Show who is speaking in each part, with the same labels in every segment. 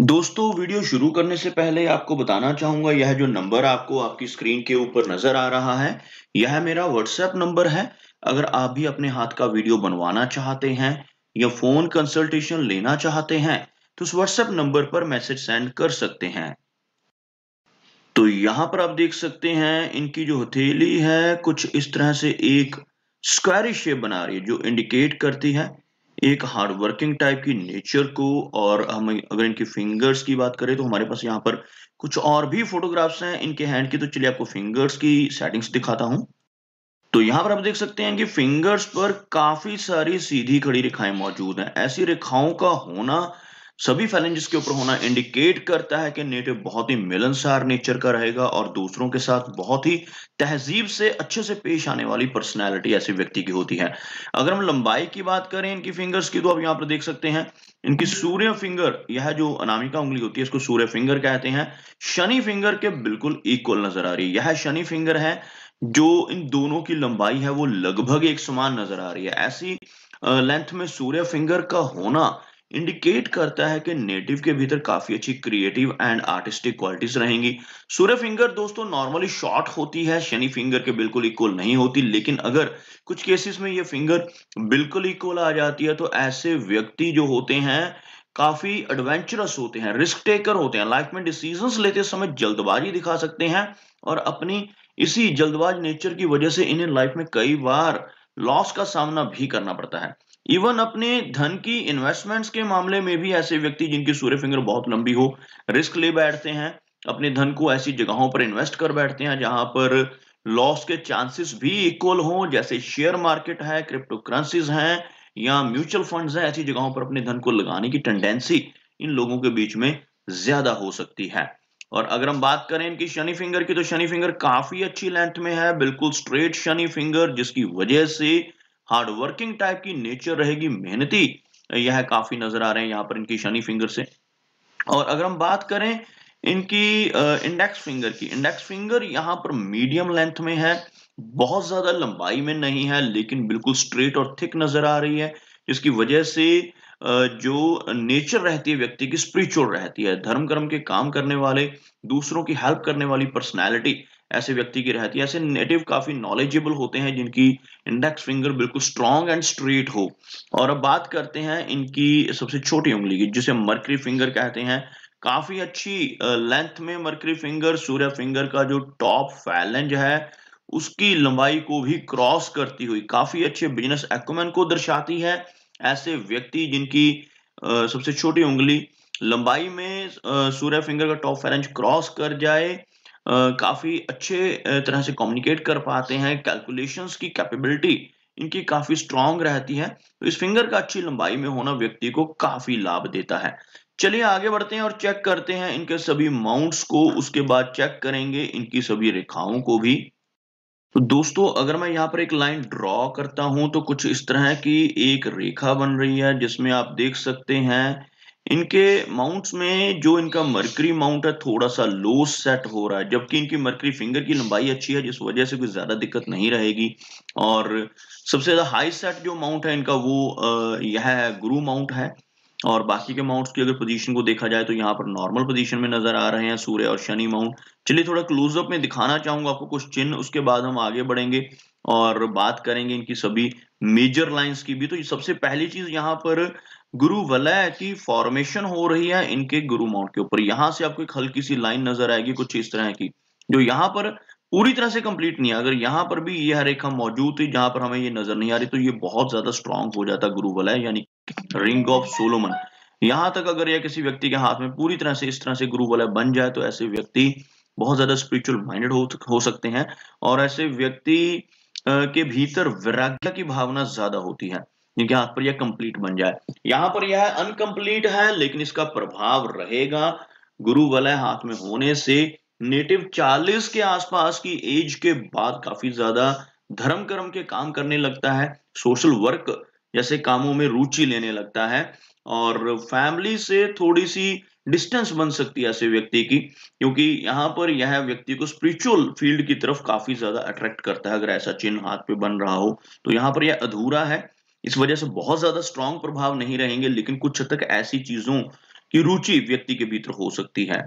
Speaker 1: दोस्तों वीडियो शुरू करने से पहले आपको बताना चाहूंगा यह जो नंबर आपको आपकी स्क्रीन के ऊपर नजर आ रहा है यह मेरा व्हाट्सएप नंबर है अगर आप भी अपने हाथ का वीडियो बनवाना चाहते हैं या फोन कंसल्टेशन लेना चाहते हैं तो उस व्हाट्सएप नंबर पर मैसेज सेंड कर सकते हैं तो यहां पर आप देख सकते हैं इनकी जो हथेली है कुछ इस तरह से एक स्क्वायरिश शेप बना रही है जो इंडिकेट करती है एक हार्ड वर्किंग टाइप की नेचर को और हम अगर इनके फिंगर्स की बात करें तो हमारे पास यहाँ पर कुछ और भी फोटोग्राफ्स हैं इनके हैंड की तो चलिए आपको फिंगर्स की सेटिंग्स दिखाता हूँ तो यहाँ पर आप देख सकते हैं कि फिंगर्स पर काफी सारी सीधी खड़ी रेखाएं मौजूद हैं ऐसी रेखाओं का होना सभी फैलेंजेस के ऊपर होना इंडिकेट करता है कि नेटिव बहुत ही मिलनसार नेचर का रहेगा और दूसरों के साथ बहुत ही तहजीब से अच्छे से पेश आने वाली पर्सनैलिटी ऐसे व्यक्ति की होती है अगर हम लंबाई की बात करें इनकी फिंगर्स की तो आप यहाँ पर देख सकते हैं इनकी सूर्य फिंगर यह जो अनामिका उंगली होती है इसको सूर्य फिंगर कहते हैं शनि फिंगर के बिल्कुल इक्वल नजर आ रही है यह शनि फिंगर है जो इन दोनों की लंबाई है वो लगभग एक समान नजर आ रही है ऐसी लेंथ में सूर्य फिंगर का होना इंडिकेट करता है कि नेटिव के भीतर काफी अच्छी क्रिएटिव एंड आर्टिस्टिक क्वालिटीज रहेंगी सूर्य फिंगर दोस्तों नॉर्मली शॉर्ट होती है शनि फिंगर के बिल्कुल इक्वल नहीं होती लेकिन अगर कुछ केसेस में ये फिंगर बिल्कुल इक्वल आ जाती है तो ऐसे व्यक्ति जो होते हैं काफी एडवेंचरस होते हैं रिस्क टेकर होते हैं लाइफ में डिसीजंस लेते समय जल्दबाजी दिखा सकते हैं और अपनी इसी जल्दबाज नेचर की वजह से इन्हें लाइफ में कई बार लॉस का सामना भी करना पड़ता है इवन अपने धन की इन्वेस्टमेंट्स के मामले में भी ऐसे व्यक्ति जिनकी सूर्य फिंगर बहुत लंबी हो रिस्क ले बैठते हैं अपने धन को ऐसी जगहों पर इन्वेस्ट कर बैठते हैं जहां पर लॉस के चांसेस भी इक्वल हो जैसे शेयर मार्केट है क्रिप्टो करेंसीज हैं या म्यूचुअल फंड्स हैं ऐसी जगहों पर अपने धन को लगाने की टेंडेंसी इन लोगों के बीच में ज्यादा हो सकती है और अगर हम बात करें इनकी शनि फिंगर की तो शनि फिंगर काफी अच्छी लेंथ में है बिल्कुल स्ट्रेट शनि फिंगर जिसकी वजह से वर्किंग टाइप की नेचर रहेगी मेहनती यह काफी नजर आ रहे हैं यहाँ पर इनकी शनि फिंगर से और अगर हम बात करें इनकी इंडेक्स फिंगर की इंडेक्स फिंगर यहाँ पर मीडियम लेंथ में है बहुत ज्यादा लंबाई में नहीं है लेकिन बिल्कुल स्ट्रेट और थिक नजर आ रही है जिसकी वजह से जो नेचर रहती है व्यक्ति की स्पिरिचुअल रहती है धर्म कर्म के काम करने वाले दूसरों की हेल्प करने वाली पर्सनैलिटी ऐसे व्यक्ति की रहती है ऐसे नेटिव काफी नॉलेजेबल होते हैं जिनकी इंडेक्स फिंगर बिल्कुल स्ट्रांग एंड स्ट्रेट हो और अब बात करते हैं इनकी सबसे छोटी उंगली की जिसे मर्करी फिंगर कहते हैं काफी अच्छी लेंथ में मर्करी फिंगर सूर्य फिंगर का जो टॉप फैलेंज है उसकी लंबाई को भी क्रॉस करती हुई काफी अच्छे बिजनेस एक्मेन को दर्शाती है ऐसे व्यक्ति जिनकी सबसे छोटी उंगली लंबाई में सूर्य फिंगर का टॉप फैलेंज क्रॉस कर जाए काफ़ी अच्छे तरह से कम्युनिकेट कर पाते हैं कैलकुलेशंस की कैपेबिलिटी इनकी काफ़ी स्ट्रांग रहती है तो इस फिंगर का अच्छी लंबाई में होना व्यक्ति को काफ़ी लाभ देता है चलिए आगे बढ़ते हैं और चेक करते हैं इनके सभी माउंट्स को उसके बाद चेक करेंगे इनकी सभी रेखाओं को भी तो दोस्तों अगर मैं यहाँ पर एक लाइन ड्रॉ करता हूं तो कुछ इस तरह की एक रेखा बन रही है जिसमें आप देख सकते हैं इनके माउंट्स में जो इनका मर्करी माउंट है थोड़ा सा लो सेट हो रहा है जबकि इनकी मर्करी फिंगर की लंबाई अच्छी है जिस वजह से कोई ज़्यादा दिक्कत नहीं रहेगी और सबसे ज़्यादा हाई सेट जो माउंट है इनका वो यह गुरु माउंट है और बाकी के माउंट्स की अगर पोजीशन को देखा जाए तो यहाँ पर नॉर्मल पोजीशन में नजर आ रहे हैं सूर्य और शनि माउंट चलिए थोड़ा क्लोजअप में दिखाना चाहूंगा आपको कुछ चिन्ह उसके बाद हम आगे बढ़ेंगे और बात करेंगे इनकी सभी मेजर लाइंस की भी तो सबसे पहली चीज यहाँ पर गुरु वलय की फॉर्मेशन हो रही है इनके गुरु माउंट के ऊपर यहां से आपको एक हल्की सी लाइन नजर आएगी कुछ इस तरह की जो यहाँ पर पूरी तरह से कंप्लीट नहीं है अगर यहाँ पर भी ये रेखा मौजूद थी जहां पर हमें ये नजर नहीं आ रही तो ये बहुत ज्यादा स्ट्रांग हो जाता गुरु वलय यानी रिंग ऑफ सोलोमन यहां तक अगर यह किसी व्यक्ति के हाथ में पूरी तरह से इस तरह से गुरु वलय बन जाए तो ऐसे व्यक्ति बहुत ज्यादा स्पिरिचुअल माइंडेड हो सकते हैं और ऐसे व्यक्ति के भीतर वैराग्य की भावना ज्यादा होती है इनके हाथ पर यह कंप्लीट बन जाए यहां पर यह अनकंप्लीट है लेकिन इसका प्रभाव रहेगा गुरु वलय हाथ में होने से नेटिव 40 के आसपास की एज के बाद काफी ज्यादा धर्म कर्म के काम करने लगता है सोशल वर्क जैसे कामों में रुचि लेने लगता है और फैमिली से थोड़ी सी डिस्टेंस बन सकती है ऐसे व्यक्ति की क्योंकि यहाँ पर यह व्यक्ति को स्पिरिचुअल फील्ड की तरफ काफी ज्यादा अट्रैक्ट करता है अगर ऐसा चिन्ह हाथ पे बन रहा हो तो यहाँ पर यह अधूरा है इस वजह से बहुत ज्यादा स्ट्रांग प्रभाव नहीं रहेंगे लेकिन कुछ हद तक ऐसी चीजों की रुचि व्यक्ति के भीतर हो सकती है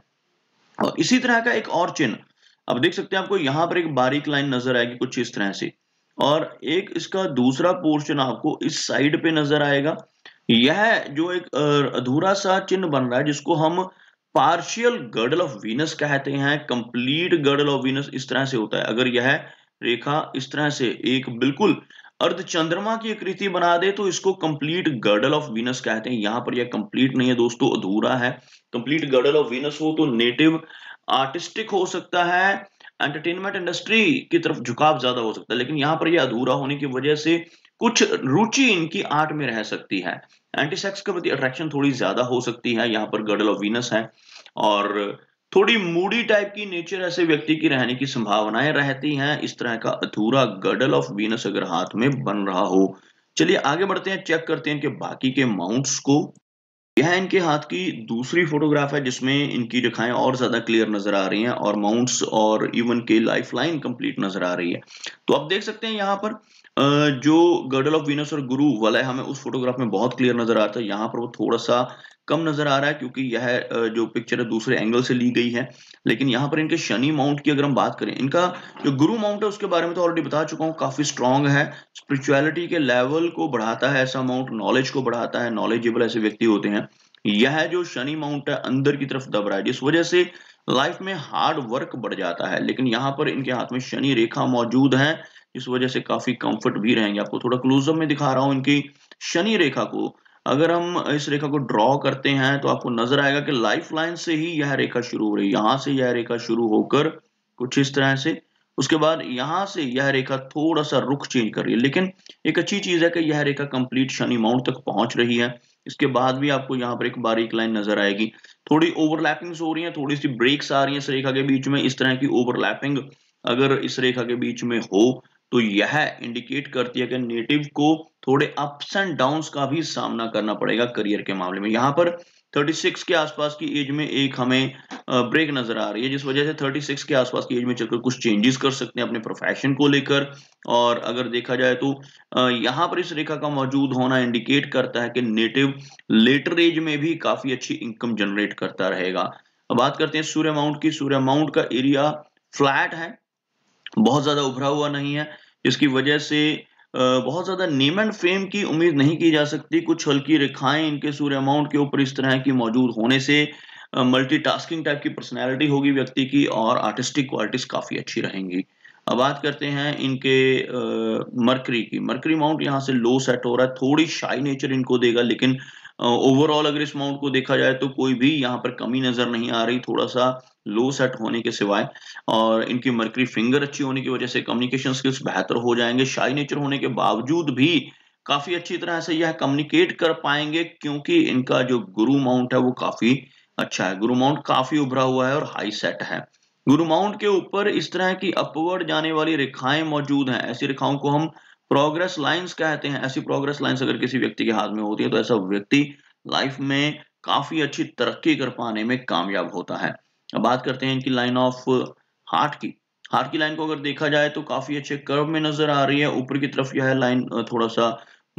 Speaker 1: और इसी तरह का एक और चिन्ह अब देख सकते हैं आपको यहां पर एक बारीक लाइन नजर आएगी कुछ इस तरह से और एक इसका दूसरा पोर्शन आपको इस साइड पे नजर आएगा यह जो एक अधूरा सा चिन्ह बन रहा है जिसको हम पार्शियल गर्डल ऑफ वीनस कहते हैं कंप्लीट गर्डल ऑफ वीनस इस तरह से होता है अगर यह रेखा इस तरह से एक बिल्कुल अर्ध चंद्रमा की आकृति बना दे तो इसको कंप्लीट गर्डल ऑफ वीनस कहते हैं यहां पर यह कंप्लीट नहीं है दोस्तों अधूरा है कंप्लीट गर्डल ऑफ वीनस हो तो नेटिव आर्टिस्टिक हो सकता है एंटरटेनमेंट इंडस्ट्री की तरफ झुकाव ज्यादा हो सकता है लेकिन यहां पर यह अधूरा होने की वजह से कुछ रुचि इनकी आर्ट में रह सकती है एंटीसेक्स के प्रति अट्रैक्शन थोड़ी ज्यादा हो सकती है यहाँ पर गर्डल ऑफ वीनस है और थोड़ी मूडी टाइप की नेचर ऐसे व्यक्ति की रहने की संभावनाएं रहती हैं इस तरह का अधूरा गडल ऑफ वीनस अगर हाथ में बन रहा हो चलिए आगे बढ़ते हैं चेक करते हैं इनके बाकी के माउंट्स को यह इनके हाथ की दूसरी फोटोग्राफ है जिसमें इनकी रेखाएं और ज्यादा क्लियर नजर आ रही हैं और माउंट्स और इवन के लाइफ लाइन कंप्लीट नजर आ रही है तो आप देख सकते हैं यहाँ पर जो गर्डल ऑफ वीनस और गुरु वाला है हमें उस फोटोग्राफ में बहुत क्लियर नजर आता है यहाँ पर वो थोड़ा सा कम नजर आ रहा है क्योंकि यह जो पिक्चर है दूसरे एंगल से ली गई है लेकिन यहाँ पर इनके शनि माउंट की अगर हम बात करें इनका जो गुरु माउंट है उसके बारे में तो ऑलरेडी बता चुका हूँ काफी स्ट्रांग है स्पिरिचुअलिटी के लेवल को बढ़ाता है ऐसा माउंट नॉलेज को बढ़ाता है नॉलेजेबल ऐसे व्यक्ति होते हैं यह जो शनि माउंट है अंदर की तरफ दब रहा है जिस वजह से लाइफ में हार्ड वर्क बढ़ जाता है लेकिन यहाँ पर इनके हाथ में शनि रेखा मौजूद है इस वजह से काफी कंफर्ट भी रहेंगे आपको थोड़ा क्लोजअप में दिखा रहा हूं इनकी शनि रेखा को अगर हम इस रेखा को ड्रॉ करते हैं तो आपको नजर आएगा कि लाइफ लाइन से ही यह रेखा शुरू हो रही है यहां से यह रेखा शुरू होकर कुछ इस तरह से उसके बाद यहां से यह रेखा थोड़ा सा रुख चेंज कर रही है लेकिन एक अच्छी चीज है कि यह रेखा कंप्लीट शनि माउंट तक पहुंच रही है इसके बाद भी आपको यहाँ पर एक बारीक लाइन नजर आएगी थोड़ी ओवरलैपिंग हो रही है थोड़ी सी ब्रेक्स आ रही है इस रेखा के बीच में इस तरह की ओवरलैपिंग अगर इस रेखा के बीच में हो तो यह इंडिकेट करती है कि नेटिव को थोड़े अप्स एंड डाउन का भी सामना करना पड़ेगा करियर के मामले में यहां पर 36 के आसपास की एज में एक हमें ब्रेक नजर आ रही है जिस वजह से 36 के आसपास की एज में चलकर कुछ चेंजेस कर सकते हैं अपने प्रोफेशन को लेकर और अगर देखा जाए तो यहां पर इस रेखा का मौजूद होना इंडिकेट करता है कि नेटिव लेटर एज में भी काफी अच्छी इनकम जनरेट करता रहेगा अब बात करते हैं सूर्य माउंट की सूर्य माउंट का एरिया फ्लैट है बहुत ज्यादा उभरा हुआ नहीं है इसकी वजह से बहुत ज्यादा नेम एंड फेम की उम्मीद नहीं की जा सकती कुछ हल्की रेखाएं इनके सूर्य अमाउंट के ऊपर इस तरह की मौजूद होने से मल्टीटास्किंग टाइप की पर्सनैलिटी होगी व्यक्ति की और आर्टिस्टिक क्वालिटीज काफ़ी अच्छी रहेंगी अब बात करते हैं इनके मरकरी की मरकरी माउंट यहाँ से लो सेट हो रहा है थोड़ी शाई नेचर इनको देगा लेकिन ओवरऑल अगर इस माउंट को देखा जाए तो कोई भी यहाँ पर कमी नजर नहीं आ रही थोड़ा सा लो सेट होने के सिवाय और इनकी मर्करी फिंगर अच्छी होने की वजह से कम्युनिकेशन स्किल्स बेहतर हो जाएंगे शाई नेचर होने के बावजूद भी काफी अच्छी तरह से यह कम्युनिकेट कर पाएंगे क्योंकि इनका जो गुरु माउंट है वो काफी अच्छा है गुरु माउंट काफी उभरा हुआ है और हाई सेट है गुरु माउंट के ऊपर इस तरह की अपवर्ड जाने वाली रेखाएं मौजूद हैं ऐसी रेखाओं को हम प्रोग्रेस लाइंस कहते हैं ऐसी प्रोग्रेस लाइंस अगर किसी व्यक्ति के हाथ में होती है तो ऐसा व्यक्ति लाइफ में काफी अच्छी तरक्की कर पाने में कामयाब होता है अब बात करते हैं इनकी लाइन ऑफ हार्ट की हार्ट की लाइन को अगर देखा जाए तो काफी अच्छे कर्व में नजर आ रही है ऊपर की तरफ यह लाइन थोड़ा सा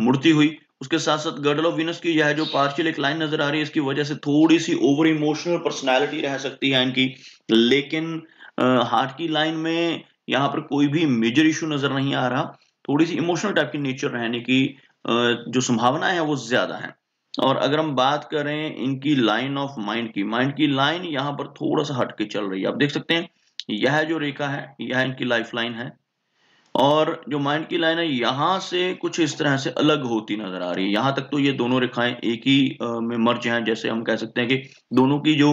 Speaker 1: मुड़ती हुई उसके साथ साथ गर्डल ऑफ विनस की यह जो पार्शियल एक लाइन नजर आ रही है इसकी वजह से थोड़ी सी ओवर इमोशनल पर्सनैलिटी रह सकती है इनकी लेकिन हार्ट की लाइन में यहाँ पर कोई भी मेजर इशू नजर नहीं आ रहा थोड़ी सी इमोशनल टाइप की नेचर रहने की जो संभावना है वो ज्यादा है और अगर हम बात करें इनकी लाइन ऑफ माइंड की माइंड की लाइन यहाँ पर थोड़ा सा हटके चल रही है आप देख सकते हैं यह जो रेखा है यह इनकी लाइफ लाइन है और जो माइंड की लाइन है यहाँ से कुछ इस तरह से अलग होती नजर आ रही है यहाँ तक तो ये दोनों रेखाएं एक ही में मर्ज हैं जैसे हम कह सकते हैं कि दोनों की जो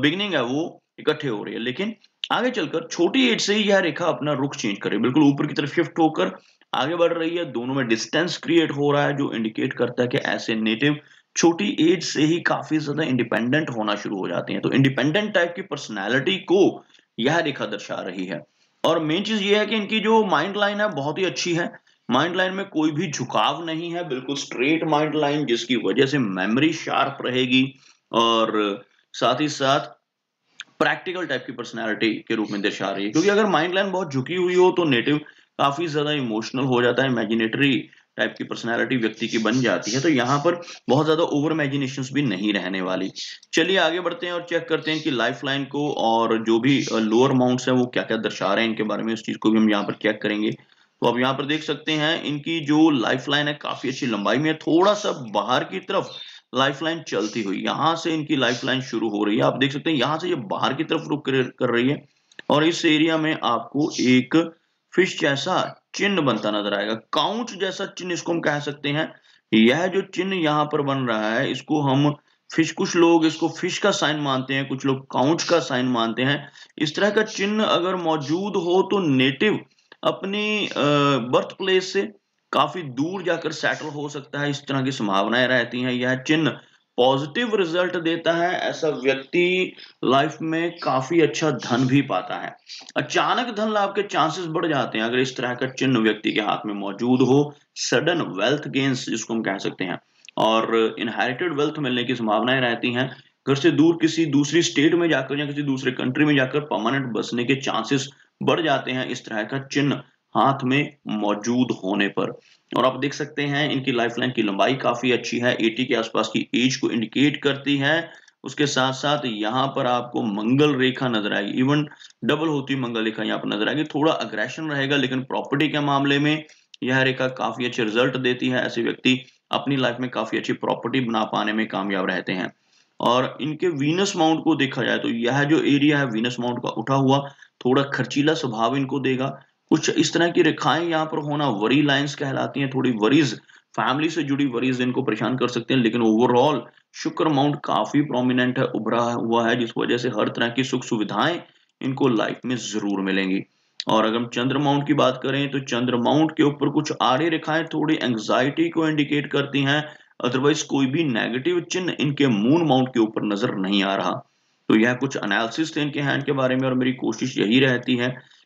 Speaker 1: बिगनिंग है वो इकट्ठे हो रही है लेकिन आगे चलकर छोटी एज से ही यह रेखा अपना रुख चेंज है बिल्कुल ऊपर की तरफ शिफ्ट होकर आगे बढ़ रही है दोनों में डिस्टेंस क्रिएट हो रहा है जो इंडिकेट करता है कि ऐसे नेटिव छोटी एज से ही काफी ज्यादा इंडिपेंडेंट होना शुरू हो जाते हैं तो इंडिपेंडेंट टाइप की पर्सनैलिटी को यह रेखा दर्शा रही है और मेन चीज ये है कि इनकी जो माइंड लाइन है बहुत ही अच्छी है माइंड लाइन में कोई भी झुकाव नहीं है बिल्कुल स्ट्रेट माइंड लाइन जिसकी वजह से मेमोरी शार्प रहेगी और साथ ही साथ प्रैक्टिकल टाइप की पर्सनैलिटी के रूप में दर्शा रही है क्योंकि अगर माइंड लाइन बहुत झुकी हुई हो तो नेटिव काफी ज्यादा इमोशनल हो जाता है इमेजिनेटरी टाइप की पर्सनैलिटी व्यक्ति की बन जाती है तो यहाँ पर बहुत ज्यादा ओवर इमेजिनेशन भी नहीं रहने वाली चलिए आगे बढ़ते हैं और चेक करते हैं कि लाइफ लाइन को और जो भी लोअर अमाउंट्स है वो क्या क्या दर्शा रहे हैं इनके बारे में उस चीज को भी हम यहाँ पर चेक करेंगे तो आप यहाँ पर देख सकते हैं इनकी जो लाइफ लाइन है काफी अच्छी लंबाई में है थोड़ा सा बाहर की तरफ लाइफलाइन चलती हुई यहां से इनकी लाइफलाइन शुरू हो रही है आप देख सकते हैं यहां से ये यह बाहर की तरफ रुक कर रही है और इस एरिया में आपको एक फिश जैसा चिन्ह बनता नजर आएगा काउंट जैसा चिन्ह इसको हम कह सकते हैं यह जो चिन्ह यहां पर बन रहा है इसको हम फिश कुछ लोग इसको फिश का साइन मानते हैं कुछ लोग काउंट का साइन मानते हैं इस तरह का चिन्ह अगर मौजूद हो तो नेटिव अपनी बर्थ प्लेस से काफी दूर जाकर सेटल हो सकता है इस तरह की संभावनाएं रहती हैं यह चिन्ह पॉजिटिव रिजल्ट देता है ऐसा व्यक्ति लाइफ में काफी अच्छा धन भी पाता है अचानक धन लाभ के चांसेस बढ़ जाते हैं अगर इस तरह का चिन्ह व्यक्ति के हाथ में मौजूद हो सडन वेल्थ गेन्स जिसको हम कह सकते हैं और इनहेरिटेड वेल्थ मिलने की संभावनाएं रहती हैं घर से दूर किसी दूसरी स्टेट में जाकर या किसी दूसरे कंट्री में जाकर परमानेंट बसने के चांसेस बढ़ जाते हैं इस तरह का चिन्ह हाथ में मौजूद होने पर और आप देख सकते हैं इनकी लाइफलाइन की लंबाई काफी अच्छी है 80 के आसपास की एज को इंडिकेट करती है उसके साथ साथ यहाँ पर आपको मंगल रेखा नजर आएगी इवन डबल होती मंगल रेखा यहाँ पर नजर आएगी थोड़ा अग्रेशन रहेगा लेकिन प्रॉपर्टी के मामले में यह रेखा काफी अच्छे रिजल्ट देती है ऐसे व्यक्ति अपनी लाइफ में काफी अच्छी प्रॉपर्टी बना पाने में कामयाब रहते हैं और इनके वीनस माउंट को देखा जाए तो यह जो एरिया है वीनस माउंट का उठा हुआ थोड़ा खर्चीला स्वभाव इनको देगा कुछ इस तरह की रेखाएं यहाँ पर होना वरी लाइन कहलाती हैं थोड़ी वरीज फैमिली से जुड़ी वरीज इनको परेशान कर सकते हैं लेकिन ओवरऑल शुक्र माउंट काफी प्रोमिनेंट है उभरा हुआ है जिस वजह से हर तरह की सुख सुविधाएं इनको लाइफ में जरूर मिलेंगी और अगर हम चंद्र माउंट की बात करें तो चंद्र माउंट के ऊपर कुछ आड़ी रेखाएं थोड़ी एंग्जाइटी को इंडिकेट करती हैं अदरवाइज कोई भी नेगेटिव चिन्ह इनके मून माउंट के ऊपर नजर नहीं आ रहा तो यह कुछ एनालिसिस थे इनके हैंड के बारे में और मेरी कोशिश यही रहती है